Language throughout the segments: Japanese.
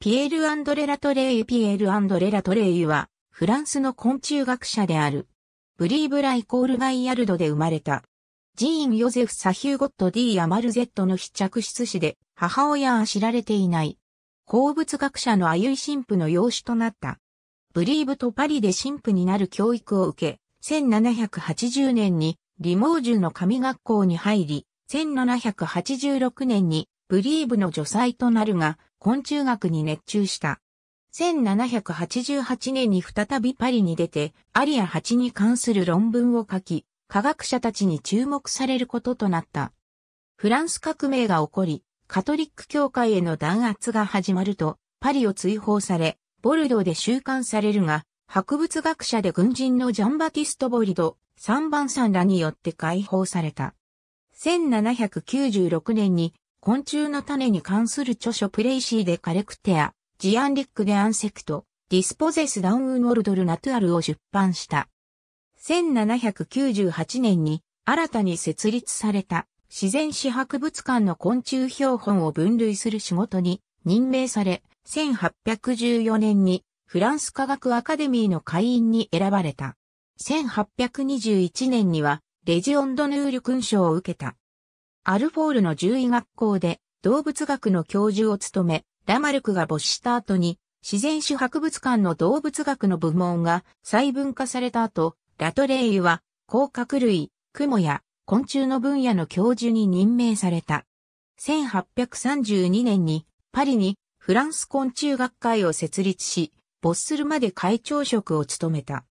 ピエール・アンドレ・ラトレイユピエール・アンドレ・ラトレイユは、フランスの昆虫学者である。ブリーブライコール・ガイヤルドで生まれた。ジーン・ヨゼフ・サヒューゴット・ディ・アマルゼットの非着出子で、母親は知られていない。鉱物学者のアユイ神父の養子となった。ブリーブとパリで神父になる教育を受け、1780年にリモージュの神学校に入り、1786年にブリーブの助祭となるが、昆虫学に熱中した。1788年に再びパリに出て、アリア8に関する論文を書き、科学者たちに注目されることとなった。フランス革命が起こり、カトリック教会への弾圧が始まると、パリを追放され、ボルドーで収監されるが、博物学者で軍人のジャンバティスト・ボリド、三番さんらによって解放された。1796年に昆虫の種に関する著書プレイシーでカレクテア、ジアンリックでアンセクト、ディスポゼスダウンウォルドルナトゥアルを出版した。1798年に新たに設立された自然史博物館の昆虫標本を分類する仕事に任命され、1814年にフランス科学アカデミーの会員に選ばれた。1821年にはレジオンドヌール勲章を受けた。アルフォールの獣医学校で動物学の教授を務め、ラマルクが没した後に、自然種博物館の動物学の部門が細分化された後、ラトレイユは、甲殻類、クモや昆虫の分野の教授に任命された。1832年にパリにフランス昆虫学会を設立し、没するまで会長職を務めた。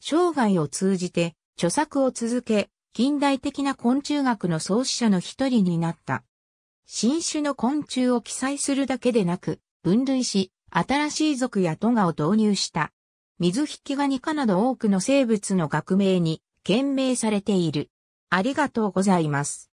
生涯を通じて著作を続け、近代的な昆虫学の創始者の一人になった。新種の昆虫を記載するだけでなく、分類し、新しい属や都ガを導入した。水引ガニ科など多くの生物の学名に、懸命されている。ありがとうございます。